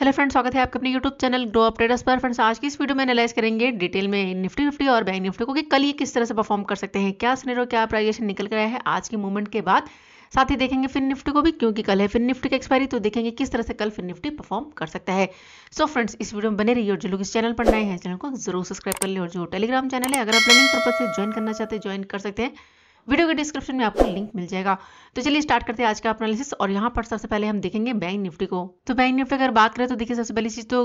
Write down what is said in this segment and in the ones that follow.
hello friends स्वागत है आपके अपने यूट्यूब चैनल ग्रो अपडेटर्स पर फ्रेंड्स आज की इस वीडियो में एनालाइज करेंगे डिटेल में निफ्टी निफ्टी और बैंक निफ्टी को कि कल ये किस तरह से परफॉर्म कर सकते हैं क्या सिनेरो क्या प्राइजेशन निकल कर आया है आज के मूवमेंट के बाद साथ ही देखेंगे फिन निफ्टी को भी क्योंकि कल है फिन निफ्टी की एक्सपायरी तो देखेंगे किस तरह से कल फिन निफ्टी परफॉर्म कर सकता है सो so फ्रेंड्स इस वीडियो में बने रहिए और जो लोग इस चैनल पर नए हैं चैनल को जरूर सब्सक्राइब कर लें और जो टेलीग्राम चैनल है अगर आप लर्निंग पर्पज से ज्वाइन करना चाहते हैं ज्वाइन कर सकते हैं वीडियो के डिस्क्रिप्शन में आपको लिंक मिल जाएगा तो चलिए स्टार्ट करते हैं आज का अपना एनालिसिस और यहाँ पर सबसे पहले हम देखेंगे बैंक निफ्टी को तो बैंक निफ्टी अगर बात करें तो देखिए सबसे पहली चीज़ तो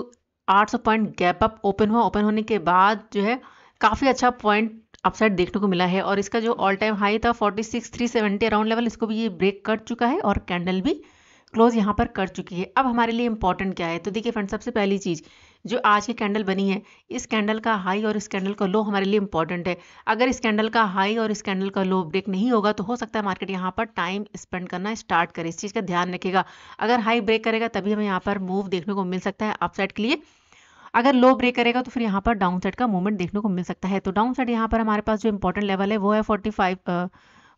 800 पॉइंट गैप अप ओपन हुआ ओपन होने के बाद जो है काफ़ी अच्छा पॉइंट अपसाइड देखने को मिला है और इसका जो ऑल टाइम हाई था फोर्टी सिक्स अराउंड लेवल इसको भी ये ब्रेक कर चुका है और कैंडल भी क्लोज यहाँ पर कर चुकी है अब हमारे लिए इंपॉर्टेंट क्या है तो देखिए फ्रेंड सबसे पहली चीज़ जो आज की कैंडल बनी है इस कैंडल का हाई और इस कैंडल का लो हमारे लिए इंपॉर्टेंट है अगर इस कैंडल का हाई और इस कैंडल का लो ब्रेक नहीं होगा तो हो सकता है मार्केट यहाँ पर टाइम स्पेंड करना स्टार्ट करे इस चीज़ का ध्यान रखेगा अगर हाई ब्रेक करेगा तभी हमें यहाँ पर मूव देखने को मिल सकता है अपसाइड के लिए अगर लो ब्रेक करेगा तो फिर यहाँ पर डाउन साइड का मूवमेंट देखने को मिल सकता है तो डाउन साइड यहाँ पर हमारे पास जो इंपॉर्टेंट लेवल है वो है forty five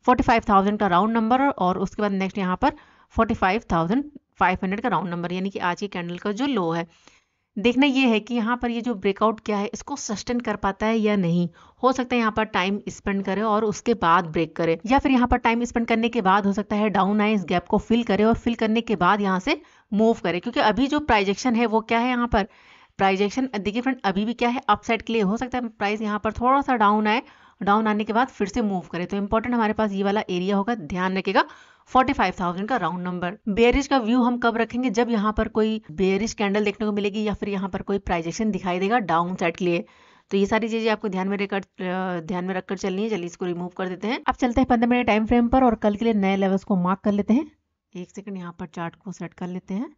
forty five thousand का राउंड नंबर और उसके बाद नेक्स्ट यहाँ पर forty five thousand five hundred का राउंड नंबर यानी कि आज की कैंडल का जो लो है देखना ये है कि यहाँ पर ये जो ब्रेकआउट क्या है इसको सस्टेन कर पाता है या नहीं हो सकता है यहाँ पर टाइम स्पेंड करे और उसके बाद ब्रेक करे या फिर यहाँ पर टाइम स्पेंड करने के बाद हो सकता है डाउन आए इस गैप को फिल करे और फिल करने के बाद यहाँ से मूव करे क्योंकि अभी जो प्राइजेक्शन है वो क्या है यहाँ पर प्राइजेक्शन देखिए फ्रेंड अभी भी क्या है अपसाइड के लिए हो सकता है प्राइस यहाँ पर थोड़ा सा डाउन आए डाउन आने के बाद फिर से मूव करे तो इम्पोर्टेंट हमारे पास ये वाला एरिया होगा ध्यान रखेगा 45,000 का राउंड नंबर बेरिश का व्यू हम कब रखेंगे जब यहाँ पर कोई बेरिश कैंडल देखने को मिलेगी या फिर यहाँ पर कोई प्राइजेक्शन दिखाई देगा डाउन साइड के लिए तो ये सारी चीजें आपको ध्यान में रखकर ध्यान में रखकर चलनी है जल्दी इसको रिमूव कर देते हैं अब चलते हैं पंद्रह मिनट टाइम फ्रेम पर और कल के लिए नए लेवल्स को मार्क कर लेते हैं एक सेकंड यहाँ पर चार्ट को सेट कर लेते हैं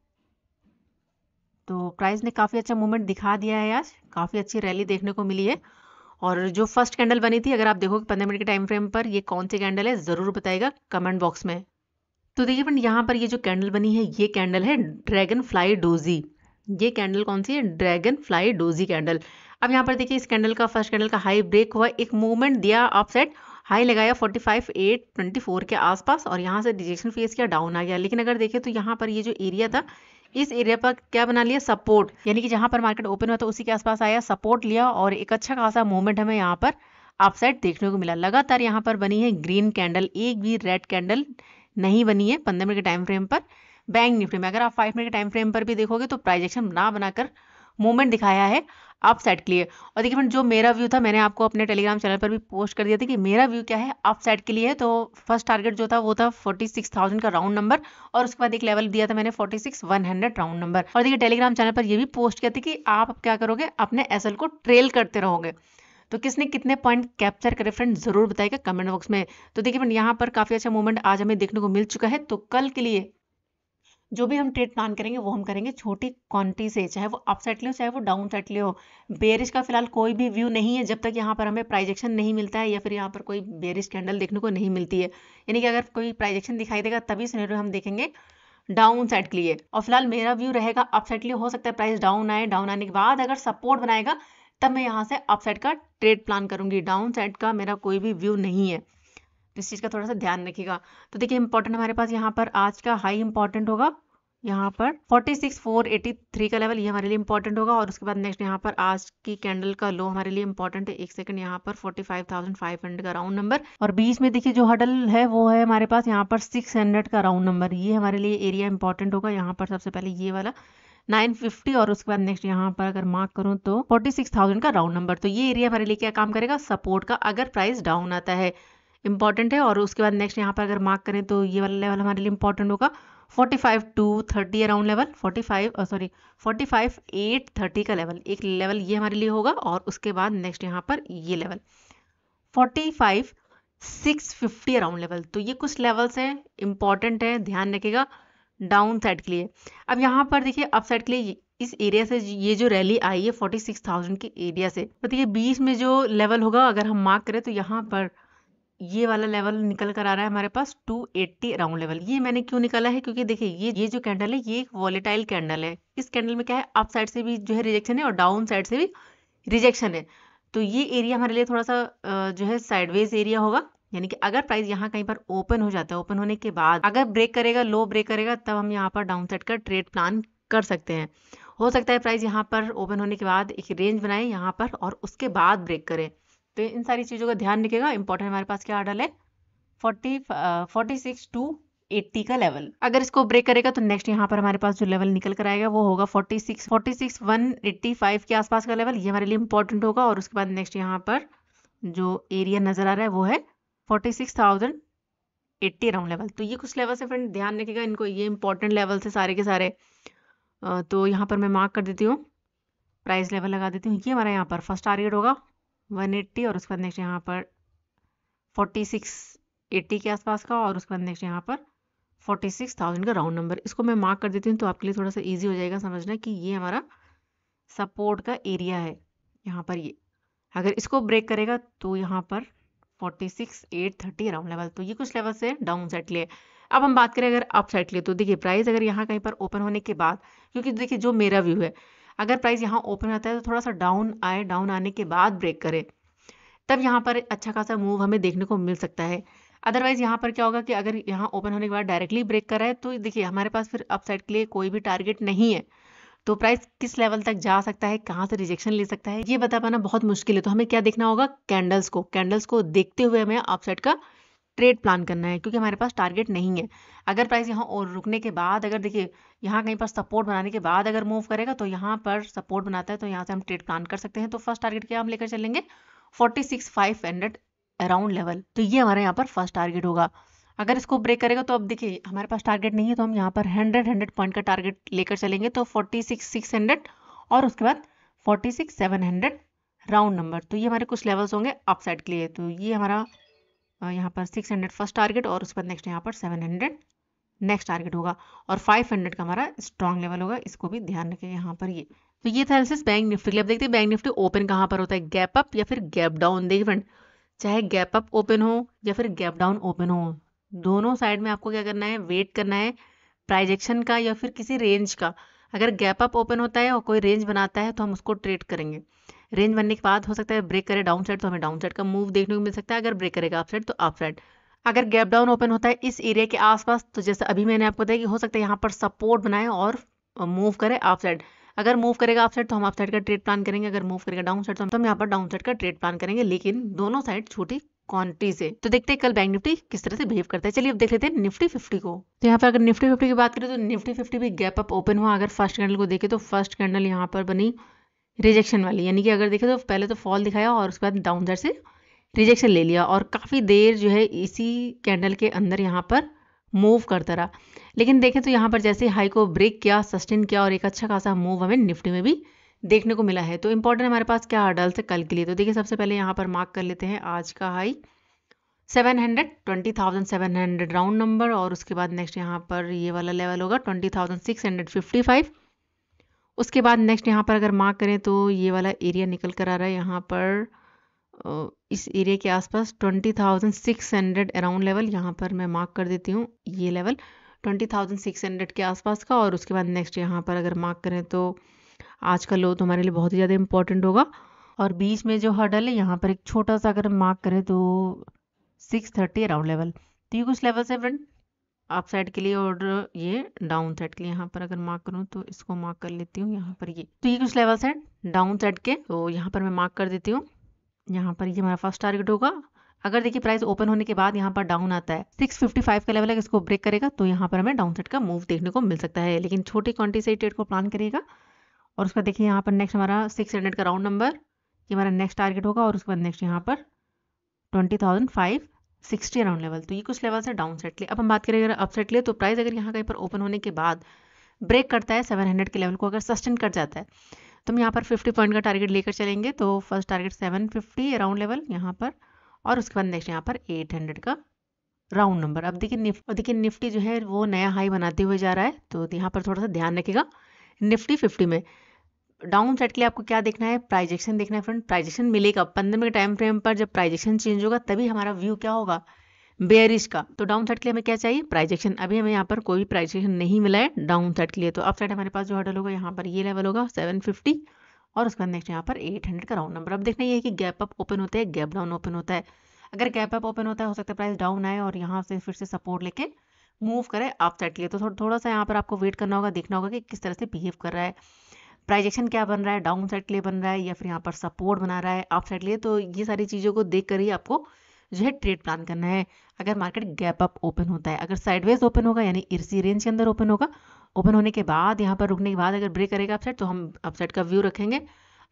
तो प्राइस ने काफ़ी अच्छा मूवमेंट दिखा दिया है आज काफ़ी अच्छी रैली देखने को मिली है और जो फर्स्ट कैंडल बनी थी अगर आप देखोगे पंद्रह मिनट के टाइम फ्रेम पर ये कौन सी कैंडल है ज़रूर बताएगा कमेंट बॉक्स में तो देखिए फ्रेंड यहाँ पर ये जो कैंडल बनी है ये कैंडल है ड्रैगन फ्लाई डोजी ये कैंडल कौन सी है ड्रैगन फ्लाई डोजी कैंडल अब यहाँ पर देखिए इस कैंडल का फर्स्ट कैंडल का हाई ब्रेक हुआ एक मूवमेंट दिया अपसेट हाई लगाया 45824 के आसपास और यहाँ से डिजेक्शन फेस किया डाउन आ गया लेकिन अगर देखें तो यहाँ पर ये जो एरिया था इस एरिया पर क्या बना लिया सपोर्ट यानी कि जहां पर मार्केट ओपन हुआ था तो उसी के आसपास आया सपोर्ट लिया और एक अच्छा खासा मूवमेंट हमें यहाँ पर अपसाइड देखने को मिला लगातार यहाँ पर बनी है ग्रीन कैंडल एक भी रेड कैंडल नहीं बनी है पंद्रह मिनट के टाइम फ्रेम पर बैंक निफ्टी में अगर आप फाइव मिनट के टाइम फ्रेम पर भी देखोगे तो प्राइजेक्शन ना बनाकर मूवमेंट दिखाया है अप साइड के लिए और देखिए फ्रेंड जो मेरा व्यू था मैंने आपको अपने टेलीग्राम चैनल पर भी पोस्ट कर दिया था कि मेरा व्यू क्या है अप साइड के लिए तो फर्स्ट टारगेट जो था वो था फोर्टी सिक्स थाउजेंड का राउंड नंबर और उसके बाद एक लेवल दिया था मैंने forty six one hundred round number और देखिए टेलीग्राम चैनल पर यह भी पोस्ट किया था कि आप क्या करोगे अपने एस को ट्रेल करते रहोगे तो किसने कितने पॉइंट कैप्चर करे फ्रेंड जरूर बताएगा कमेंट बॉक्स में तो देखिए फ्रेंड यहाँ पर काफी अच्छा मूवमेंट आज हमें देखने को मिल चुका है तो कल के लिए जो भी हम ट्रेड प्लान करेंगे वो हम करेंगे छोटी क्वांटिटी से चाहे वो अप साइड ले हो चाहे वो डाउन साइड ले हो बेरिश का फिलहाल कोई भी व्यू नहीं है जब तक यहाँ पर हमें प्राइजेक्शन नहीं मिलता है या फिर यहाँ पर कोई बेरिश कैंडल देखने को नहीं मिलती है यानी कि अगर कोई प्राइजेक्शन दिखाई देगा तभी सिनेरियो हम देखेंगे डाउन साइड के लिए और फिलहाल मेरा व्यू रहेगा अप लिए हो सकता है प्राइस डाउन आए डाउन आने के बाद अगर सपोर्ट बनाएगा तब मैं यहाँ से अप का ट्रेड प्लान करूंगी डाउन साइड का मेरा कोई भी व्यू नहीं है इस चीज़ का थोड़ा सा ध्यान रखिएगा तो देखिए इंपॉर्टेंट हमारे पास यहाँ पर आज का हाई इंपॉर्टेंट होगा यहाँ पर 46483 का लेवल ये हमारे लिए इंपॉर्टेंट होगा और उसके बाद नेक्स्ट यहाँ पर आज की कैंडल का लो हमारे लिए इंपॉर्टेंट है एक सेकंड यहाँ पर 45,500 का राउंड नंबर और बीच में देखिए जो हडल है वो है हमारे पास यहाँ पर 600 का राउंड नंबर ये हमारे लिए एरिया इंपॉर्टेंट होगा यहाँ पर सबसे पहले ये वाला 950 और उसके बाद नेक्स्ट यहाँ पर अगर मार्क करूँ तो 46,000 का राउंड नंबर तो ये एरिया हमारे लिए क्या काम करेगा सपोर्ट का अगर प्राइस डाउन आता है इंपॉर्टेंट है और उसके बाद नेक्स्ट यहाँ पर अगर मार्क करें तो ये वाला लेवल हमारे लिए इंपॉर्टेंट होगा 45 to 30 around level 45 sorry 45 eight thirty का लेवल एक लेवल ये हमारे लिए होगा और उसके बाद नेक्स्ट यहाँ पर ये लेवल 45 650 अराउंड लेवल तो ये कुछ लेवल्स हैं इंपॉर्टेंट है ध्यान रखेगा डाउन साइड के लिए अब यहाँ पर देखिए अप साइड के लिए इस एरिया से ये जो रैली आई है 46,000 के एरिया से तो देखिए बीच में जो लेवल होगा अगर हम मार्क करें तो यहाँ पर ये वाला लेवल निकल कर आ रहा है हमारे पास 280 अराउंड लेवल ये मैंने क्यों निकाला है क्योंकि देखिए ये ये जो कैंडल है ये एक वॉलेटाइल कैंडल है इस कैंडल में क्या है अप साइड से भी जो है रिजेक्शन है और डाउन साइड से भी रिजेक्शन है तो ये एरिया हमारे लिए थोड़ा सा जो है साइडवेज एरिया होगा यानी कि अगर प्राइस यहाँ कहीं पर ओपन हो जाता है ओपन होने के बाद अगर ब्रेक करेगा लो ब्रेक करेगा तब हम यहाँ पर डाउन साइड का ट्रेड प्लान कर सकते हैं हो सकता है प्राइस यहाँ पर ओपन होने के बाद एक रेंज बनाए यहाँ पर और उसके बाद ब्रेक करें तो इन सारी चीज़ों का ध्यान रखेगा इंपॉर्टेंट हमारे पास क्या ऑर्डर है forty forty six two eighty का लेवल अगर इसको ब्रेक करेगा तो नेक्स्ट यहाँ पर हमारे पास जो लेवल निकल कर आएगा वो होगा forty six forty six one eighty five के आसपास का लेवल ये हमारे लिए इंपॉर्टेंट होगा और उसके बाद नेक्स्ट यहाँ पर जो एरिया नजर आ रहा है वो है forty six thousand eighty around level तो ये कुछ लेवल से फ्रेंड ध्यान रखेगा इनको ये इंपॉर्टेंट लेवल से सारे के सारे uh, तो यहाँ पर मैं मार्क कर देती हूँ प्राइस लेवल लगा देती हूँ ये हमारा यहाँ पर फर्स्ट टारगेट होगा 180 और उसके बाद नेक्स्ट यहाँ पर सिक्स एट्टी के आसपास का और उसके बाद नेक्स्ट यहाँ पर 46,000 का राउंड नंबर इसको मैं मार्क कर देती हूँ तो आपके लिए थोड़ा सा इजी हो जाएगा समझना कि ये हमारा सपोर्ट का एरिया है यहाँ पर ये अगर इसको ब्रेक करेगा तो यहाँ पर 46,830 राउंड लेवल तो ये कुछ लेवल से डाउन साइड लिए अब हम बात करें अगर अप साइड लिए तो देखिए प्राइस अगर यहाँ कहीं पर ओपन होने के बाद क्योंकि देखिए जो मेरा व्यू है अगर प्राइस यहाँ ओपन रहता है तो थोड़ा सा डाउन आए डाउन आने के बाद ब्रेक करे तब यहाँ पर अच्छा खासा मूव हमें देखने को मिल सकता है अदरवाइज यहाँ पर क्या होगा कि अगर यहाँ ओपन होने के बाद डायरेक्टली ब्रेक कर रहा है तो देखिए हमारे पास फिर अपसाइड के लिए कोई भी टारगेट नहीं है तो प्राइस किस लेवल तक जा सकता है कहाँ से रिजेक्शन ले सकता है ये बता पाना बहुत मुश्किल है तो हमें क्या देखना होगा कैंडल्स को कैंडल्स को देखते हुए हमें अपसाइड का ट्रेड प्लान करना है क्योंकि हमारे पास टारगेट नहीं है अगर प्राइस यहाँ और रुकने के बाद अगर देखिए यहाँ कहीं पर सपोर्ट बनाने के बाद अगर मूव करेगा तो यहाँ पर सपोर्ट बनाता है तो यहाँ से हम ट्रेड प्लान कर सकते हैं तो फर्स्ट टारगेट क्या हम लेकर चलेंगे forty six five hundred around level तो ये हमारे यहाँ पर फर्स्ट टारगेट होगा अगर इसको ब्रेक करेगा तो अब देखिए हमारे पास टारगेट नहीं है तो हम यहाँ पर हंड्रेड हंड्रेड पॉइंट का टारगेट लेकर चलेंगे तो फोर्टी सिक्स सिक्स हंड्रेड और उसके बाद forty six seven hundred round number तो ये हमारे कुछ लेवल्स होंगे अपसाइड के लिए तो ये हमारा यहाँ पर सिक्स हंड्रेड फर्स्ट टारगेट और उसके बाद नेक्स्ट यहाँ पर सेवन हंड्रेड नेक्स्ट टारगेट होगा और फाइव हंड्रेड का हमारा स्ट्रॉन्ग लेवल होगा इसको भी ध्यान रखें यहाँ पर ये तो ये था एनालिसिस बैंक निफ्टी के लिए अब देखते हैं बैंक निफ्टी ओपन कहाँ पर होता है गैप अप या फिर गैप डाउन देखिए फ्रेंड चाहे गैप अप ओपन हो या फिर गैप डाउन ओपन हो दोनों साइड में आपको क्या करना है वेट करना है प्राइजेक्शन का या फिर किसी रेंज का अगर गैप अप ओपन होता है और कोई रेंज बनाता है तो हम उसको ट्रेड करेंगे रेंज बनने के बाद हो सकता है ब्रेक करे डाउन साइड तो हमें डाउन साइड का मूव देखने को मिल सकता है अगर ब्रेक करेगा अप साइड तो अप साइड अगर गैप डाउन ओपन होता है इस एरिया के आसपास तो जैसे अभी मैंने आपको बताया कि हो सकता है यहाँ पर सपोर्ट बनाए और मूव करे आप साइड अगर मूव करेगा अप साइड तो हम अप साइड का ट्रेड प्लान करेंगे अगर मूव करेगा डाउन साइड तो, तो हम यहाँ पर डाउन साइड का ट्रेड प्लान करेंगे लेकिन दोनों साइड छोटी क्वांटिटी से तो देखते हैं कल बैंक निफ्टी किस तरह से बिहेव करता है चलिए अब देख लेते हैं निफ्टी फिफ्टी को तो यहाँ पर अगर निफ्टी फिफ्टी की बात करें तो निफ्टी फिफ्टी भी गैप अप ओपन हुआ अगर फर्स्ट कैंडल को देखें तो फर्स्ट कैंडल यहाँ पर बनी रिजेक्शन वाली यानी कि अगर देखें तो पहले तो फॉल दिखाया और उसके बाद डाउन दर से रिजेक्शन ले लिया और काफ़ी देर जो है इसी कैंडल के अंदर यहाँ पर मूव करता रहा लेकिन देखें तो यहाँ पर जैसे हाई को ब्रेक किया सस्टेन किया और एक अच्छा खासा मूव हमें निफ्टी में भी देखने को मिला है तो इम्पोर्टेंट हमारे पास क्या हर्डल्स है कल के लिए तो देखिए सबसे पहले यहाँ पर मार्क कर लेते हैं आज का high seven hundred twenty thousand seven hundred round number और उसके बाद नेक्स्ट यहाँ पर ये वाला लेवल होगा twenty thousand six hundred fifty five उसके बाद नेक्स्ट यहाँ पर अगर मार्क करें तो ये वाला एरिया निकल कर आ रहा है यहाँ पर इस एरिया के आसपास twenty thousand six hundred around level यहाँ पर मैं मार्क कर देती हूँ ये level twenty thousand six hundred के आसपास का और उसके बाद नेक्स्ट यहाँ पर अगर मार्क करें तो आज का लो तो हमारे लिए बहुत ही ज़्यादा इंपॉर्टेंट होगा और बीच में जो हडल है यहाँ पर एक छोटा सा अगर मार्क करें तो सिक्स थर्टी अराउंड लेवल तो ये कुछ लेवल्स हैं फ्रेंड अप साइड के लिए और ये डाउन साइड के लिए यहाँ पर अगर मार्क करूँ तो इसको मार्क कर लेती हूँ यहाँ पर ये तो ये कुछ लेवल साइड डाउन साइड के तो यहाँ पर मैं मार्क कर देती हूँ यहाँ पर ये हमारा फर्स्ट टारगेट होगा अगर देखिए प्राइस ओपन होने के बाद यहाँ पर डाउन आता है 655 का लेवल है इसको ब्रेक करेगा तो यहाँ पर हमें डाउन साइड का मूव देखने को मिल सकता है लेकिन छोटी क्वांटिटी से ट्रेड को प्लान करेगा और उसका देखिए यहाँ पर नेक्स्ट हमारा सिक्स का राउंड नंबर ये हमारा नेक्स्ट टारगेट होगा और उसके बाद नेक्स्ट यहाँ पर twenty thousand five sixty around level तो ये कुछ लेवल है डाउन सेट लिए अब हम बात करें अगर अपसेट लिए तो प्राइस अगर यहाँ कहीं पर ओपन होने के बाद ब्रेक करता है सेवन हंड्रेड के लेवल को अगर सस्टेन कर जाता है तो हम यहाँ पर फिफ्टी पॉइंट का टारगेट लेकर चलेंगे तो first target seven fifty around level यहाँ पर और उसके बाद नेक्स्ट यहाँ पर एट हंड्रेड का राउंड नंबर अब देखिए निफ्ट देखिए निफ्टी जो है वो नया हाई बनाते हुए जा रहा है तो यहाँ पर थोड़ा सा ध्यान रखेगा निफ्टी फिफ्टी में डाउन साइड के लिए आपको क्या देखना है प्राइजेक्शन देखना है फ्रेंड प्राइजेक्शन मिलेगा पंद्रह मिनट टाइम फ्रेम पर जब प्राइजेक्शन चेंज होगा तभी हमारा व्यू क्या होगा बेयरिश का तो डाउन साइड के लिए हमें क्या चाहिए प्राइजेक्शन अभी हमें यहाँ पर कोई भी प्राइजेक्शन नहीं मिला है डाउन साइड के लिए तो अप साइड हमारे पास जो हटल होगा यहाँ पर ये लेवल होगा सेवन फिफ्टी और उसके बाद नेक्स्ट यहाँ पर एट हंड्रेड का राउंड नंबर अब देखना ये है कि गैप अप ओपन होता है गैप डाउन ओपन होता है अगर गैप अप ओपन होता है हो सकता है प्राइस डाउन आए और यहाँ से फिर से सपोर्ट लेके मूव करे अप साइड के लिए तो थोड़ा सा यहाँ पर आपको वेट करना होगा देखना होगा कि किस तरह से बिहेव कर रहा है प्राइजेक्शन क्या बन रहा है डाउन साइड के लिए बन रहा है या फिर यहाँ पर सपोर्ट बना रहा है अपसाइड के लिए तो ये सारी चीज़ों को देख कर ही आपको जो है ट्रेड प्लान करना है अगर मार्केट गैप अप ओपन होता है अगर साइडवेज ओपन होगा यानी इसी रेंज के अंदर ओपन होगा ओपन होने के बाद यहाँ पर रुकने के बाद अगर ब्रेक करेगा अपसाइड तो हम अपसाइड का व्यू रखेंगे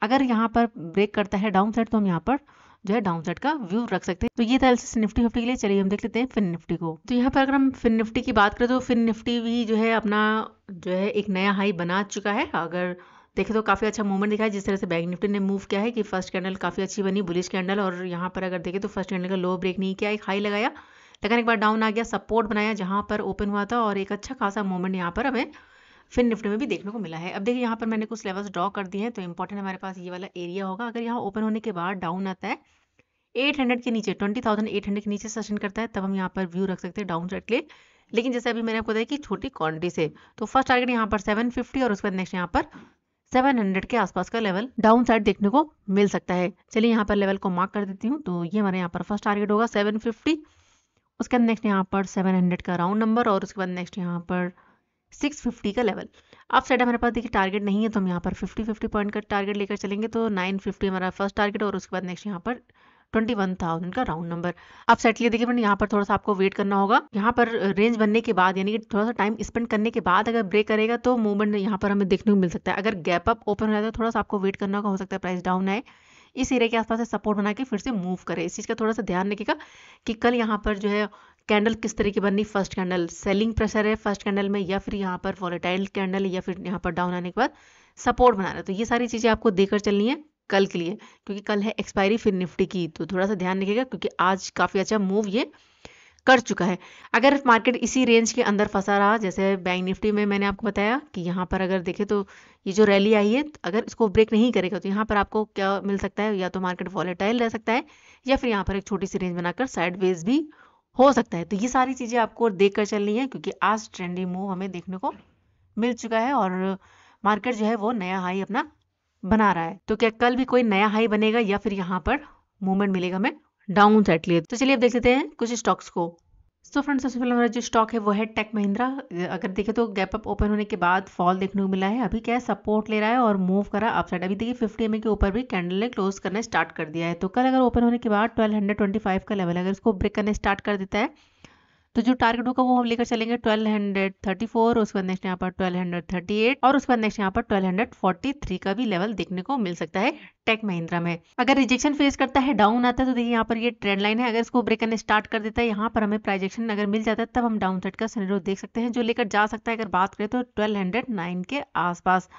अगर यहाँ पर ब्रेक करता है डाउन साइड तो हम यहाँ पर जो है डाउन साइड का व्यू रख सकते हैं तो ये था निफ्टी निफ्टी के लिए चलिए हम देख लेते हैं फिन निफ्टी को तो यहाँ पर अगर हम फिन निफ्टी की बात करें तो फिन निफ्टी भी जो है अपना जो है एक नया हाई बना चुका है अगर देखे तो काफ़ी अच्छा मूवमेंट दिखा है जिस तरह से बैंक निफ्टी ने मूव किया है कि फर्स्ट कैंडल काफ़ी अच्छी बनी बुलिश कैंडल और यहाँ पर अगर देखें तो फर्स्ट कैंडल का लो ब्रेक नहीं किया एक हाई लगाया लेकिन एक बार डाउन आ गया सपोर्ट बनाया जहाँ पर ओपन हुआ था और एक अच्छा खासा मूवमेंट यहाँ पर हमें फिर निफ्टी में भी देखने को मिला है अब देखिए यहाँ पर मैंने कुछ लेवल्स ड्रॉ कर दिए हैं तो इंपॉर्टेंट हमारे पास ये वाला एरिया होगा अगर यहाँ ओपन होने के बाद डाउन आता है 800 के नीचे 20,800 के नीचे सेशन करता है तब हम यहाँ पर व्यू रख सकते हैं डाउन साइड के लिए लेकिन जैसे अभी मैंने आपको बताया कि छोटी क्वांटिटी से तो फर्स्ट टारगेट यहाँ पर 750 और उसके बाद नेक्स्ट यहाँ पर 700 के आसपास का लेवल डाउन साइड देखने को मिल सकता है चलिए यहाँ पर लेवल को मार्क कर देती हूँ तो ये हमारे यहाँ पर फर्स्ट टारगेट होगा 750 उसके बाद नेक्स्ट यहाँ पर 700 का राउंड नंबर और उसके बाद नेक्स्ट यहाँ पर 650 का लेवल आप साइड हमारे पास देखिए टारगेट नहीं है तो हम यहाँ पर 50 50 पॉइंट का टारगेट लेकर चलेंगे तो 950 हमारा फर्स्ट टारगेट और उसके बाद नेक्स्ट यहाँ पर ट्वेंटी वन थाउजेंड का राउंड नंबर आप सेट लिए देखिए यहाँ पर थोड़ा सा आपको वेट करना होगा यहाँ पर रेंज बनने के बाद यानी कि थोड़ा सा टाइम स्पेंड करने के बाद अगर ब्रेक करेगा तो मूवमेंट यहाँ पर हमें देखने को मिल सकता है अगर गैप अप ओपन हो जाता है थोड़ा सा आपको वेट करना होगा हो सकता है प्राइस डाउन आए इस एरिया के आसपास से सपोर्ट बना के फिर से मूव करें इस चीज़ का थोड़ा सा ध्यान रखिएगा कि कल यहाँ पर जो है कैंडल किस तरह की बननी फर्स्ट कैंडल सेलिंग प्रेशर है फर्स्ट कैंडल में या फिर यहाँ पर वॉलेटाइल कैंडल या फिर यहाँ पर डाउन आने के बाद सपोर्ट बना रहे तो ये सारी चीज़ें आपको देकर चलनी है कल के लिए क्योंकि कल है एक्सपायरी फिर निफ्टी की तो थोड़ा सा ध्यान रखिएगा क्योंकि आज काफ़ी अच्छा मूव ये कर चुका है अगर मार्केट इसी रेंज के अंदर फंसा रहा जैसे बैंक निफ्टी में मैंने आपको बताया कि यहाँ पर अगर देखें तो ये जो रैली आई है अगर इसको ब्रेक नहीं करेगा तो यहाँ पर आपको क्या मिल सकता है या तो मार्केट वॉलेटाइल रह सकता है या फिर यहाँ पर एक छोटी सी रेंज बनाकर साइड वेज भी हो सकता है तो ये सारी चीज़ें आपको देख कर चलनी है क्योंकि आज ट्रेंडिंग मूव हमें देखने को मिल चुका है और मार्केट जो है वो नया हाई अपना बना रहा है तो क्या कल भी कोई नया हाई बनेगा या फिर यहाँ पर मूवमेंट मिलेगा हमें डाउन साइड लिए तो चलिए अब देख लेते हैं कुछ स्टॉक्स को सो फ्रेंड्स सबसे पहले हमारा जो स्टॉक है वो है टेक महिंद्रा अगर देखें तो गैप अप ओपन होने के बाद फॉल देखने को मिला है अभी क्या है सपोर्ट ले रहा है और मूव करा अपसाइड अभी देखिए फिफ्टी एम के ऊपर भी कैंडल ने क्लोज करने स्टार्ट कर दिया है तो कल अगर ओपन होने के बाद ट्वेल्व हंड्रेड ट्वेंटी फाइव का लेवल अगर इसको ब्रेक करने स्टार्ट कर देता है तो जो टारगेट होगा वो हम लेकर चलेंगे ट्वेल्व हंड्रेड थर्टी फोर उसके बाद नेक्स्ट यहाँ पर ट्वेल्व हंड्रेड थर्टी एट और उसके बाद नेक्स्ट यहाँ पर ट्वेल्व हंड्रेड फोर्टी थ्री का भी लेवल देखने को मिल सकता है टेक महिंद्रा में अगर रिजेक्शन फेस करता है डाउन आता है तो देखिए यहाँ पर ये ट्रेंड लाइन है अगर इसको ब्रेक करने स्टार्ट कर देता है यहाँ पर हमें प्राइजेक्शन अगर मिल जाता है तब हम डाउन साइड का सिनेरियो देख सकते हैं जो लेकर जा सकता है अगर बात करें तो ट्वेल्व हंड्रेड नाइन के आसपास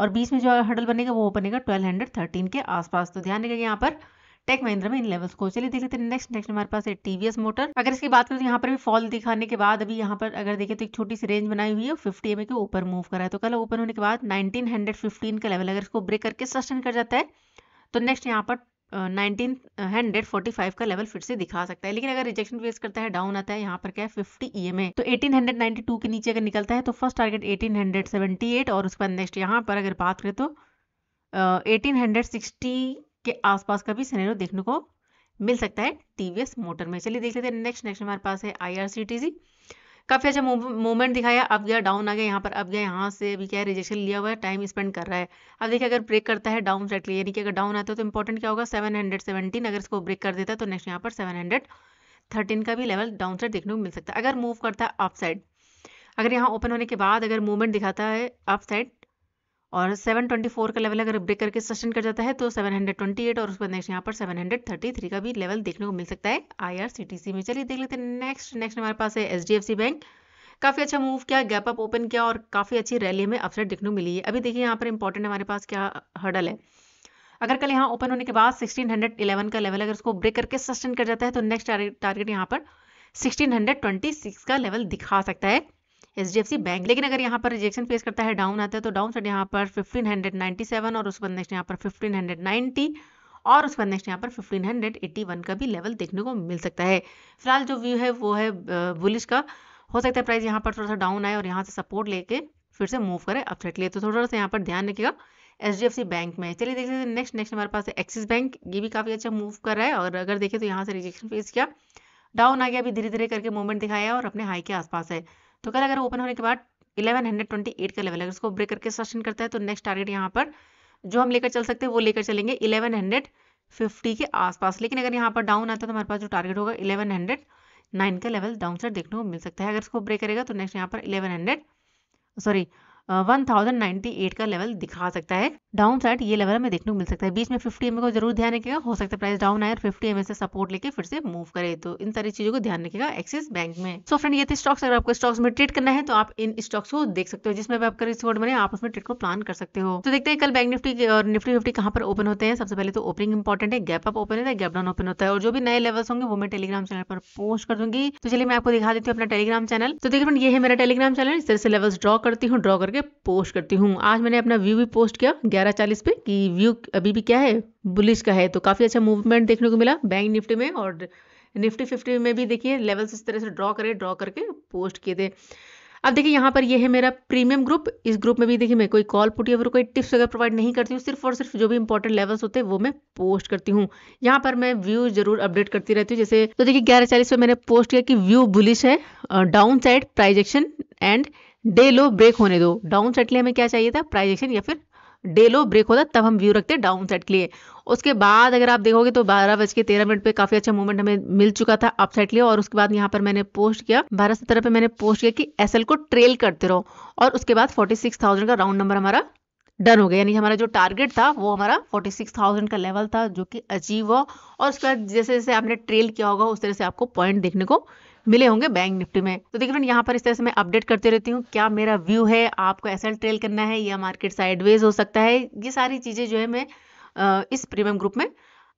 और बीच में जो हर्डल बनेगा वो बनेगा ट्वेल्व हंड्रेड थर्टीन के आसपास तो ध्यान रखेगा यहाँ पर टेक महिंद्रा में इन लेवल्स को चलिए देख लेते हैं नेक्स्ट नेक्स्ट हमारे पास है टीवीएस मोटर अगर इसकी बात करें तो यहाँ पर भी फॉल दिखाने के बाद अभी यहाँ पर अगर देखें तो एक छोटी सी रेंज बनाई हुई है फिफ्टी एम के ऊपर मूव करा है तो कल ओपन होने के बाद नाइनटीन का लेवल अगर इसको ब्रेक करके सस्टेन कर जाता है तो नेक्स्ट यहाँ पर Uh, 1945 का लेवल फिर से दिखा सकता है लेकिन अगर रिजेक्शन फेस करता है डाउन आता है यहाँ पर क्या है 50 ई तो 1892 के नीचे अगर निकलता है तो फर्स्ट टारगेट 1878 और उसके बाद नेक्स्ट यहाँ पर अगर बात करें तो uh, हंड्रेड के आसपास का भी सिनेरियो देखने को मिल सकता है टीवीएस मोटर में चलिए देख लेते हैं नेक्स्ट नेक्स्ट हमारे पास है आईआरसीटीसी काफ़ी अच्छा मूवमेंट दिखाया अब गया डाउन आ गया यहाँ पर अब गया यहाँ से अभी क्या है रिजेक्शन लिया हुआ है टाइम स्पेंड कर रहा है अब देखिए अगर ब्रेक करता है डाउन साइड के लिए यानी कि अगर डाउन आता है तो इंपॉर्टेंट क्या होगा सेवन हंड्रेड सेवेंटीन अगर इसको ब्रेक कर देता है तो नेक्स्ट यहाँ पर सेवन हंड्रेड थर्टीन का भी लेवल डाउन साइड देखने को मिल सकता है अगर मूव करता है अप साइड अगर यहाँ ओपन होने के बाद अगर मूवमेंट दिखाता है अप साइड और 724 का लेवल अगर ब्रेक करके सस्टेन कर जाता है तो 728 और उसके नेक्स्ट यहाँ पर 733 का भी लेवल देखने को मिल सकता है आईआरसीटीसी में चलिए देख लेते हैं नेक्स्ट नेक्स्ट हमारे पास है एचडीएफसी बैंक काफ़ी अच्छा मूव किया गैप अप ओपन किया और काफ़ी अच्छी रैली में अपसेट देखने को मिली है अभी देखिए यहाँ पर इंपॉर्टेंट हमारे पास क्या हर्डल है अगर कल यहाँ ओपन होने के बाद 1611 का लेवल अगर उसको ब्रेक करके सस्टेन कर जाता है तो नेक्स्ट टारगेट यहाँ पर 1626 का लेवल दिखा सकता है एच बैंक लेकिन अगर यहाँ पर रिजेक्शन फेस करता है डाउन आता है तो डाउन साइड यहाँ पर फिफ्टीन हंड्रेड सेवन और उसके बाद नेक्स्ट यहाँ पर फिफ्टीन हंड्रेड नाइन्टी और उसके बाद नेक्स्ट यहाँ पर फिफ्टीन हंड्रेड एट्टी वन का भी लेवल देखने को मिल सकता है फिलहाल जो व्यू है वो है बुलिश का हो सकता है प्राइस यहाँ पर थोड़ा सा डाउन आए और यहाँ से सपोर्ट लेके फिर से मूव करें अपसेट लिए तो थोड़ा सा यहाँ पर ध्यान रखिएगा H D F C bank में चलिए देख लेते नेक्स्ट नेक्स्ट हमारे पास एक्सिस बैंक ये भी काफ़ी अच्छा मूव कर रहा है और अगर देखें तो यहाँ से रिजेक्शन फेस किया डाउन आ गया अभी धीरे धीरे करके मूवमेंट दिखाया और अपने हाई के आसपास है तो कल अगर ओपन होने के बाद 1128 का लेवल अगर इसको ब्रेक करके सेशन करता है तो नेक्स्ट टारगेट यहाँ पर जो हम लेकर चल सकते हैं वो लेकर चलेंगे 1150 के आसपास लेकिन अगर यहाँ पर डाउन आता है तो हमारे पास जो टारगेट होगा 1109 का लेवल डाउन साइड देखने को मिल सकता है अगर इसको ब्रेक करेगा तो नेक्स्ट यहाँ पर 1100 सॉरी 1098 का लेवल दिखा सकता है डाउन साइड ये लेवल हमें देखने को मिल सकता है बीच में 50 एम को जरूर ध्यान रखेगा हो सकता है प्राइस डाउन आए और 50 एम से सपोर्ट लेके फिर से मूव करे तो इन सारी चीजों को ध्यान रखेगा एक्सिस बैंक में सो so फ्रेंड ये थे स्टॉक्स अगर आपको स्टॉक्स में ट्रेड करना है तो आप इन स्टॉक्स को देख सकते हो जिसमें आपका रिपोर्ट बने आप उसमें ट्रेड को प्लान कर सकते हो तो देखते हैं कल बैंक निफ्टी और निफ्टी निफ्टी कहाँ पर ओपन होते हैं सबसे पहले तो ओपनिंग इंपॉर्टेंट है गैप अप ओपन होता है गैप डाउन ओपन होता है और जो भी नए लेवल्स होंगे वो मैं टेलीग्राम चैनल पर पोस्ट कर दूंगी तो चलिए मैं आपको दिखा देती हूँ अपना टेलीग्राम चैनल तो देखिए फ्रेंड ये है मेरा टेलीग्राम चैनल इस तरह से लेवल्स ड्रॉ करती हूँ ड्रॉ करके करके पोस्ट करती हूँ आज मैंने अपना व्यू भी पोस्ट किया ग्यारह चालीस पे कि व्यू अभी भी क्या है बुलिश का है तो काफ़ी अच्छा मूवमेंट देखने को मिला बैंक निफ्टी में और निफ्टी फिफ्टी में भी देखिए लेवल्स इस तरह से ड्रॉ करे ड्रॉ करके पोस्ट किए थे अब देखिए यहाँ पर ये है मेरा प्रीमियम ग्रुप इस ग्रुप में भी देखिए मैं कोई कॉल पुट या फिर कोई टिप्स वगैरह प्रोवाइड नहीं करती हूँ सिर्फ और सिर्फ जो भी इंपॉर्टेंट लेवल्स होते हैं वो मैं पोस्ट करती हूँ यहाँ पर मैं व्यू जरूर अपडेट करती रहती हूँ जैसे तो देखिए ग्यारह चालीस में मैंने पोस्ट किया कि व्यू बुलिश है downside price action end day low break होने दो डाउन सेट के लिए हमें क्या चाहिए था प्राइज एक्शन या फिर डे लो ब्रेक होता तब हम व्यू रखते डाउन सेट के लिए उसके बाद अगर आप देखोगे तो बारह बज के तेरह मिनट पे काफी अच्छा मूवमेंट हमें मिल चुका था अप सेट लिए और उसके बाद यहाँ पर मैंने पोस्ट किया बारह सत्रह पे मैंने पोस्ट किया कि एस को ट्रेल करते रहो और उसके बाद फोर्टी सिक्स थाउजेंड का राउंड नंबर हमारा डन हो गया यानी हमारा जो टारगेट था वो हमारा 46,000 का लेवल था जो कि अचीव हुआ और उसके बाद जैसे जैसे आपने ट्रेल किया होगा उस तरह से आपको पॉइंट देखने को मिले होंगे बैंक निफ्टी में तो देखिए फ्रेंड यहाँ पर इस तरह से मैं अपडेट करते रहती हूँ क्या मेरा व्यू है आपको ऐसा ट्रेल करना है या मार्केट साइडवेज हो सकता है ये सारी चीज़ें जो है मैं इस प्रीमियम ग्रुप में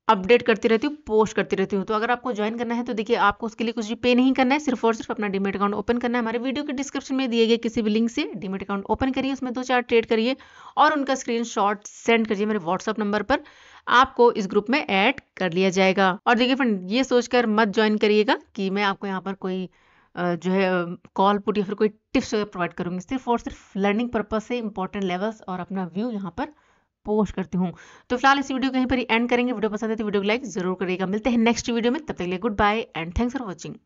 अपडेट करती रहती हूँ पोस्ट करती रहती हूँ तो अगर आपको ज्वाइन करना है तो देखिए आपको उसके लिए कुछ भी पे नहीं करना है सिर्फ और सिर्फ अपना डिमेट अकाउंट ओपन करना है हमारे वीडियो के डिस्क्रिप्शन में दिए गए किसी भी लिंक से डिमेट अकाउंट ओपन करिए उसमें दो चार ट्रेड करिए और उनका स्क्रीनशॉट सेंड करिए मेरे व्हाट्सअप नंबर पर आपको इस ग्रुप में ऐड कर लिया जाएगा और देखिए फ्रेंड ये सोचकर मत ज्वाइन करिएगा कि मैं आपको यहाँ पर कोई जो है कॉल पुट या फिर कोई टिप्स वगैरह प्रोवाइड करूंगी सिर्फ और सिर्फ लर्निंग पर्पज से इंपॉर्टेंट लेवल्स और अपना व्यू यहाँ पर पोस्ट करती हूँ तो फिलहाल इस वीडियो कहीं पर एंड करेंगे वीडियो पसंद है तो वीडियो को लाइक जरूर करिएगा मिलते हैं नेक्स्ट वीडियो में तब तक के लिए goodbye and thanks for watching